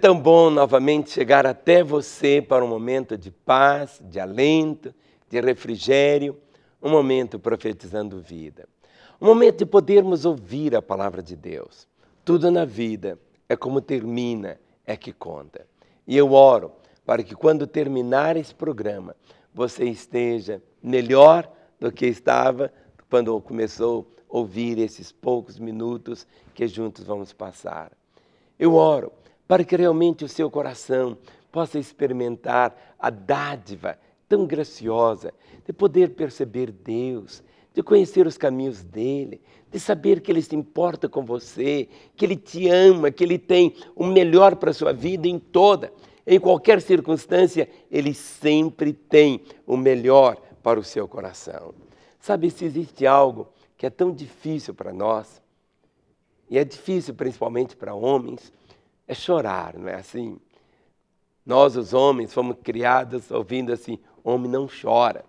tão bom novamente chegar até você para um momento de paz, de alento, de refrigério, um momento profetizando vida. Um momento de podermos ouvir a palavra de Deus. Tudo na vida é como termina, é que conta. E eu oro para que quando terminar esse programa, você esteja melhor do que estava quando começou a ouvir esses poucos minutos que juntos vamos passar. Eu oro para que realmente o seu coração possa experimentar a dádiva tão graciosa de poder perceber Deus, de conhecer os caminhos dele, de saber que ele se importa com você, que ele te ama, que ele tem o melhor para a sua vida em toda, em qualquer circunstância, ele sempre tem o melhor para o seu coração. Sabe, se existe algo que é tão difícil para nós, e é difícil principalmente para homens, é chorar, não é assim? Nós, os homens, fomos criados ouvindo assim: homem não chora.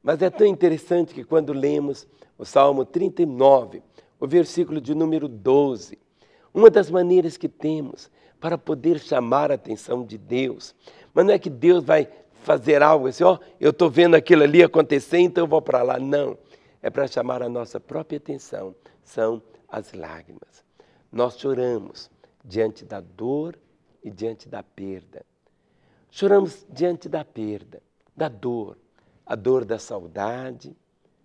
Mas é tão interessante que quando lemos o Salmo 39, o versículo de número 12, uma das maneiras que temos para poder chamar a atenção de Deus, mas não é que Deus vai fazer algo assim, ó, oh, eu estou vendo aquilo ali acontecer, então eu vou para lá. Não. É para chamar a nossa própria atenção. São as lágrimas. Nós choramos diante da dor e diante da perda. Choramos diante da perda, da dor, a dor da saudade,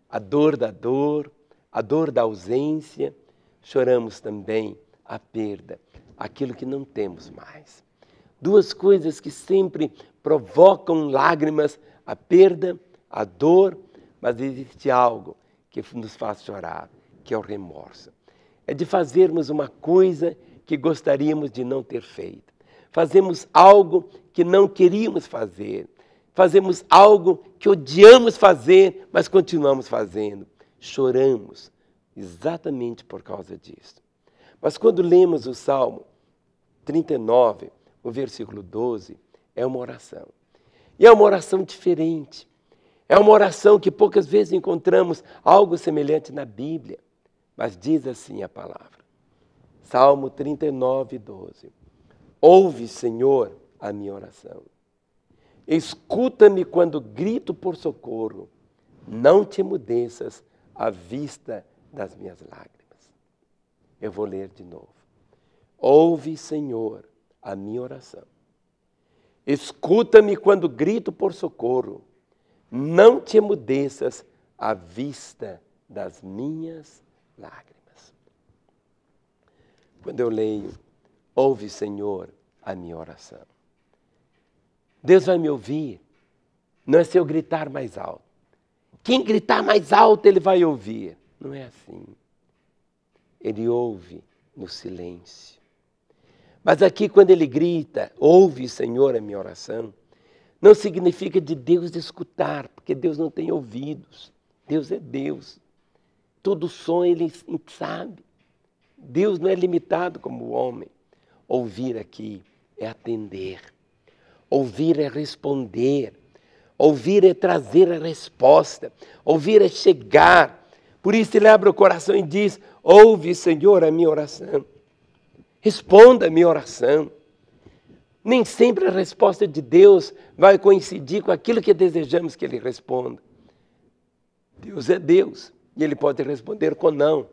a dor da dor, a dor da ausência. Choramos também a perda, aquilo que não temos mais. Duas coisas que sempre provocam lágrimas: a perda, a dor, mas existe algo que nos faz chorar, que é o remorso. É de fazermos uma coisa que gostaríamos de não ter feito. Fazemos algo que não queríamos fazer. Fazemos algo que odiamos fazer, mas continuamos fazendo. Choramos exatamente por causa disso. Mas quando lemos o Salmo 39, o versículo 12, é uma oração. E é uma oração diferente. É uma oração que poucas vezes encontramos algo semelhante na Bíblia. Mas diz assim a palavra: Salmo 39, 12. Ouve, Senhor, a minha oração. Escuta-me quando grito por socorro. Não te emudeças à vista das minhas lágrimas. Eu vou ler de novo. Ouve, Senhor, a minha oração. Escuta-me quando grito por socorro. Não te emudeças à vista das minhas lágrimas quando eu leio, ouve, Senhor, a minha oração. Deus vai me ouvir, não é se eu gritar mais alto. Quem gritar mais alto, ele vai ouvir. Não é assim. Ele ouve no silêncio. Mas aqui, quando ele grita, ouve, Senhor, a minha oração, não significa de Deus escutar, porque Deus não tem ouvidos. Deus é Deus. Todo som ele sabe. Deus não é limitado como o homem. Ouvir aqui é atender. Ouvir é responder. Ouvir é trazer a resposta. Ouvir é chegar. Por isso ele abre o coração e diz: Ouve, Senhor, a minha oração. Responda a minha oração. Nem sempre a resposta de Deus vai coincidir com aquilo que desejamos que ele responda. Deus é Deus e ele pode responder com não.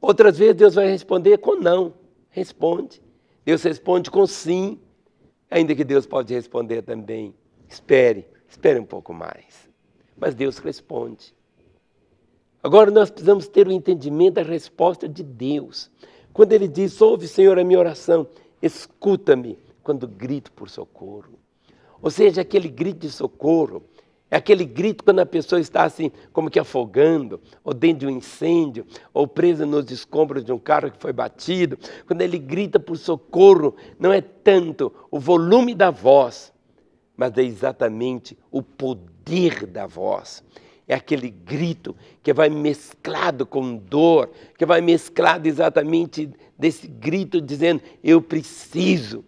Outras vezes Deus vai responder com não. Responde. Deus responde com sim. Ainda que Deus pode responder também. Espere, espere um pouco mais. Mas Deus responde. Agora nós precisamos ter o um entendimento da resposta de Deus. Quando ele diz: Ouve, Senhor, a minha oração, escuta-me quando grito por socorro. Ou seja, aquele grito de socorro é aquele grito quando a pessoa está assim, como que afogando, ou dentro de um incêndio, ou presa nos escombros de um carro que foi batido. Quando ele grita por socorro, não é tanto o volume da voz, mas é exatamente o poder da voz. É aquele grito que vai mesclado com dor, que vai mesclado exatamente desse grito dizendo: Eu preciso.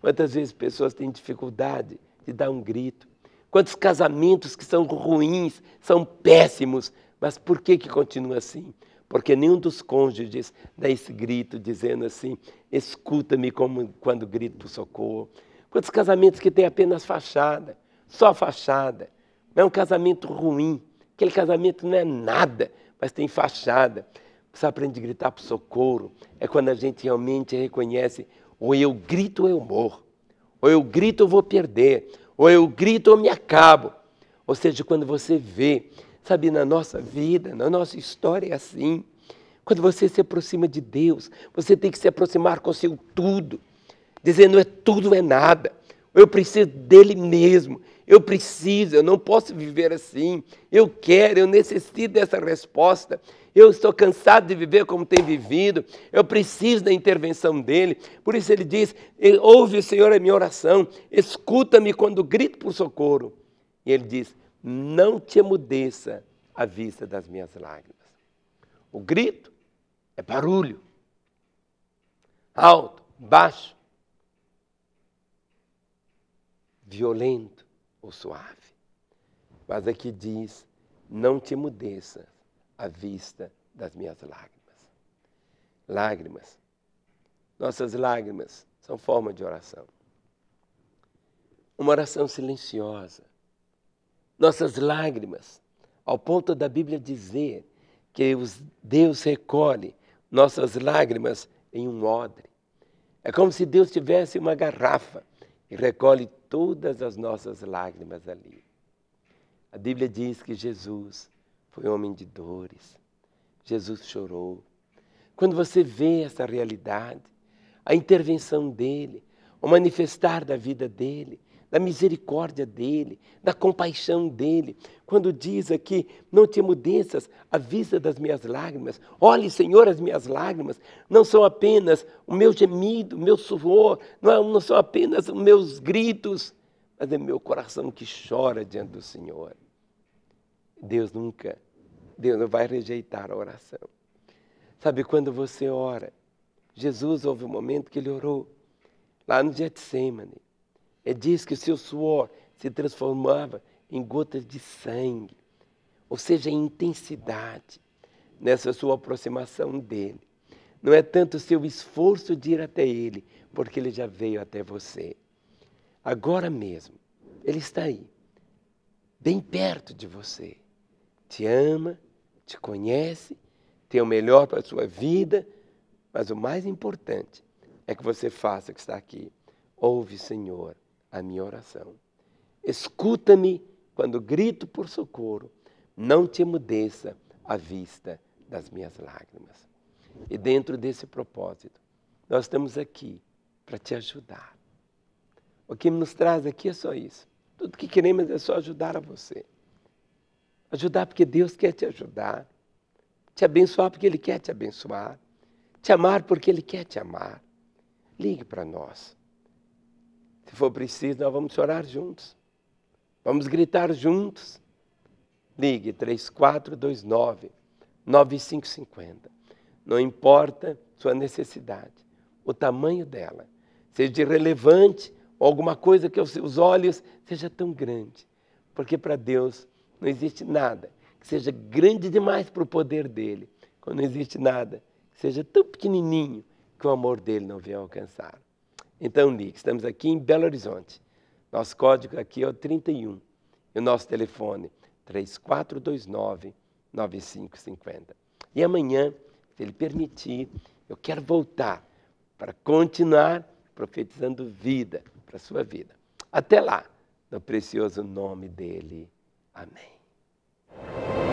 Quantas vezes pessoas têm dificuldade de dar um grito? quantos casamentos que são ruins, são péssimos. Mas por que, que continua assim? Porque nenhum dos cônjuges dá esse grito dizendo assim: escuta-me como quando grito por socorro. Quantos casamentos que têm apenas fachada, só fachada. É um casamento ruim, aquele casamento não é nada, mas tem fachada. Você aprende a gritar por socorro, é quando a gente realmente reconhece: ou eu grito ou eu morro, ou eu grito ou vou perder, ou eu grito ou me acabo. Ou seja, quando você vê, sabe, na nossa vida, na nossa história é assim. Quando você se aproxima de Deus, você tem que se aproximar com o seu tudo, dizendo é tudo, é nada. Eu preciso dele mesmo. Eu preciso, eu não posso viver assim. Eu quero, eu necessito dessa resposta eu estou cansado de viver como tem vivido, eu preciso da intervenção dele. Por isso ele diz: ouve o Senhor a minha oração, escuta-me quando grito por socorro. E ele diz: não te amudeça a vista das minhas lágrimas. O grito é barulho, alto, baixo, violento ou suave. Mas aqui diz: não te amudeça a vista das minhas lágrimas. Lágrimas. Nossas lágrimas são forma de oração. Uma oração silenciosa. Nossas lágrimas, ao ponto da Bíblia dizer que Deus recolhe nossas lágrimas em um odre. É como se Deus tivesse uma garrafa e recolhe todas as nossas lágrimas ali. A Bíblia diz que Jesus foi homem de dores. Jesus chorou. Quando você vê essa realidade, a intervenção dele, o manifestar da vida dele, da misericórdia dele, da compaixão dele. Quando diz aqui, não te mudeças à vista das minhas lágrimas. Olhe, Senhor, as minhas lágrimas não são apenas o meu gemido, o meu suor, não é, são apenas os meus gritos, mas é meu coração que chora diante do Senhor. Deus nunca, Deus não vai rejeitar a oração. Sabe quando você ora? Jesus houve um momento que ele orou lá no Getsemane. É diz que o seu suor se transformava em gotas de sangue, ou seja, em intensidade nessa sua aproximação dele. Não é tanto o seu esforço de ir até ele, porque ele já veio até você. Agora mesmo, ele está aí, bem perto de você te ama, te conhece, tem o melhor para a sua vida, mas o mais importante é que você faça o que está aqui. Ouve, Senhor, a minha oração. Escuta-me quando grito por socorro. Não te emudeça a vista das minhas lágrimas. E dentro desse propósito, nós estamos aqui para te ajudar. O que nos traz aqui é só isso. Tudo que queremos é só ajudar a você. Ajudar porque Deus quer te ajudar. Te abençoar porque Ele quer te abençoar. Te amar porque Ele quer te amar. Ligue para nós. Se for preciso, nós vamos chorar juntos. Vamos gritar juntos. Ligue 3429 9550. Não importa sua necessidade, o tamanho dela, seja relevante ou alguma coisa que os olhos seja tão grande, porque para Deus não existe nada que seja grande demais para o poder dele, quando não existe nada que seja tão pequenininho que o amor dele não venha alcançar. Então, Nick, estamos aqui em Belo Horizonte. Nosso código aqui é o 31 e o nosso telefone 3429 9550. E amanhã, se ele permitir, eu quero voltar para continuar profetizando vida para a sua vida. Até lá, no precioso nome dele. Amém.